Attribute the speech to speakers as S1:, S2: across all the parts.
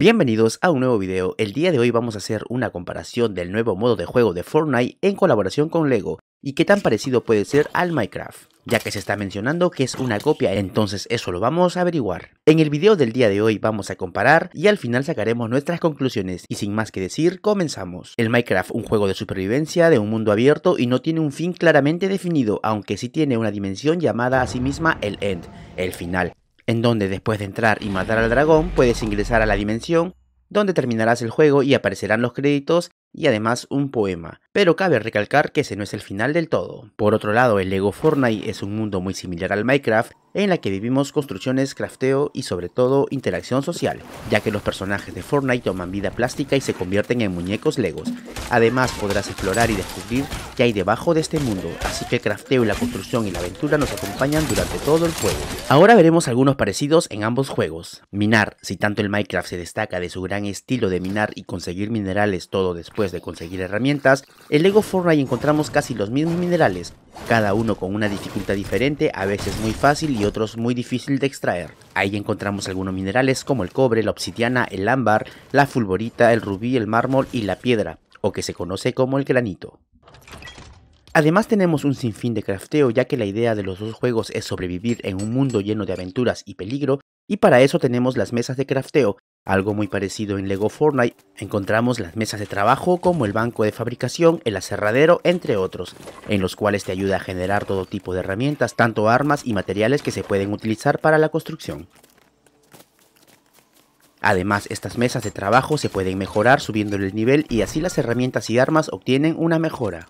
S1: Bienvenidos a un nuevo video, el día de hoy vamos a hacer una comparación del nuevo modo de juego de Fortnite en colaboración con LEGO y qué tan parecido puede ser al Minecraft, ya que se está mencionando que es una copia, entonces eso lo vamos a averiguar. En el video del día de hoy vamos a comparar y al final sacaremos nuestras conclusiones y sin más que decir, comenzamos. El Minecraft, un juego de supervivencia de un mundo abierto y no tiene un fin claramente definido, aunque sí tiene una dimensión llamada a sí misma el End, el final, en donde después de entrar y matar al dragón puedes ingresar a la dimensión, donde terminarás el juego y aparecerán los créditos y además un poema, pero cabe recalcar que ese no es el final del todo. Por otro lado, el Lego Fortnite es un mundo muy similar al Minecraft en la que vivimos construcciones, crafteo y sobre todo interacción social, ya que los personajes de Fortnite toman vida plástica y se convierten en muñecos legos. Además podrás explorar y descubrir qué hay debajo de este mundo, así que el crafteo, la construcción y la aventura nos acompañan durante todo el juego. Ahora veremos algunos parecidos en ambos juegos. Minar, si tanto el Minecraft se destaca de su gran estilo de minar y conseguir minerales todo después de conseguir herramientas, en Lego Fortnite encontramos casi los mismos minerales, cada uno con una dificultad diferente, a veces muy fácil y otros muy difícil de extraer. Ahí encontramos algunos minerales como el cobre, la obsidiana, el ámbar, la fulvorita, el rubí, el mármol y la piedra, o que se conoce como el granito. Además tenemos un sinfín de crafteo ya que la idea de los dos juegos es sobrevivir en un mundo lleno de aventuras y peligro y para eso tenemos las mesas de crafteo algo muy parecido en Lego Fortnite, encontramos las mesas de trabajo como el banco de fabricación, el aserradero, entre otros, en los cuales te ayuda a generar todo tipo de herramientas, tanto armas y materiales que se pueden utilizar para la construcción. Además, estas mesas de trabajo se pueden mejorar subiendo el nivel y así las herramientas y armas obtienen una mejora.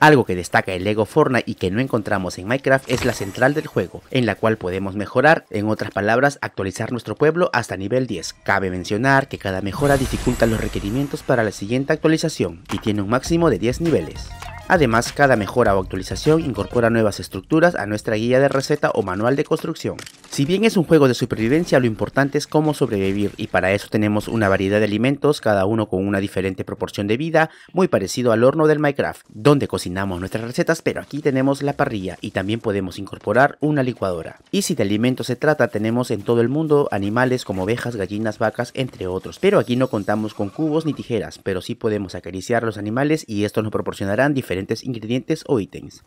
S1: Algo que destaca el Lego Fortnite y que no encontramos en Minecraft es la central del juego, en la cual podemos mejorar, en otras palabras actualizar nuestro pueblo hasta nivel 10. Cabe mencionar que cada mejora dificulta los requerimientos para la siguiente actualización y tiene un máximo de 10 niveles. Además, cada mejora o actualización incorpora nuevas estructuras a nuestra guía de receta o manual de construcción. Si bien es un juego de supervivencia, lo importante es cómo sobrevivir y para eso tenemos una variedad de alimentos, cada uno con una diferente proporción de vida, muy parecido al horno del Minecraft, donde cocinamos nuestras recetas, pero aquí tenemos la parrilla y también podemos incorporar una licuadora. Y si de alimentos se trata, tenemos en todo el mundo animales como ovejas, gallinas, vacas, entre otros, pero aquí no contamos con cubos ni tijeras, pero sí podemos acariciar los animales y estos nos proporcionarán diferentes ingredientes o ítems.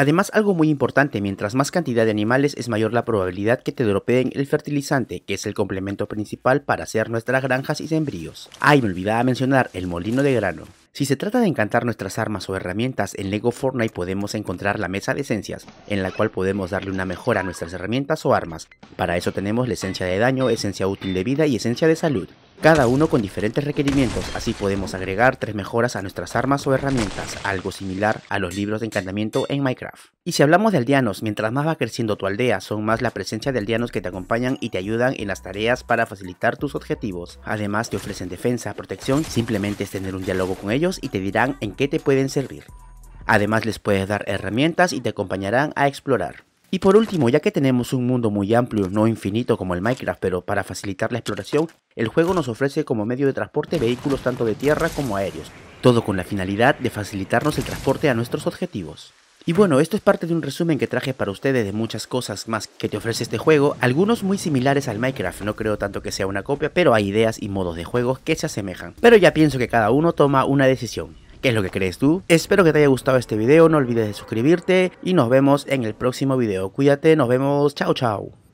S1: Además, algo muy importante, mientras más cantidad de animales es mayor la probabilidad que te dropeen el fertilizante, que es el complemento principal para hacer nuestras granjas y sembríos. Ay, ah, me olvidaba mencionar el molino de grano. Si se trata de encantar nuestras armas o herramientas, en LEGO Fortnite podemos encontrar la mesa de esencias, en la cual podemos darle una mejora a nuestras herramientas o armas. Para eso tenemos la esencia de daño, esencia útil de vida y esencia de salud cada uno con diferentes requerimientos, así podemos agregar tres mejoras a nuestras armas o herramientas, algo similar a los libros de encantamiento en Minecraft. Y si hablamos de aldeanos, mientras más va creciendo tu aldea, son más la presencia de aldeanos que te acompañan y te ayudan en las tareas para facilitar tus objetivos. Además te ofrecen defensa, protección, simplemente es tener un diálogo con ellos y te dirán en qué te pueden servir. Además les puedes dar herramientas y te acompañarán a explorar. Y por último, ya que tenemos un mundo muy amplio, no infinito como el Minecraft, pero para facilitar la exploración, el juego nos ofrece como medio de transporte vehículos tanto de tierra como aéreos, todo con la finalidad de facilitarnos el transporte a nuestros objetivos. Y bueno, esto es parte de un resumen que traje para ustedes de muchas cosas más que te ofrece este juego, algunos muy similares al Minecraft, no creo tanto que sea una copia, pero hay ideas y modos de juego que se asemejan. Pero ya pienso que cada uno toma una decisión qué es lo que crees tú. Espero que te haya gustado este video, no olvides de suscribirte y nos vemos en el próximo video. Cuídate, nos vemos, chao chao.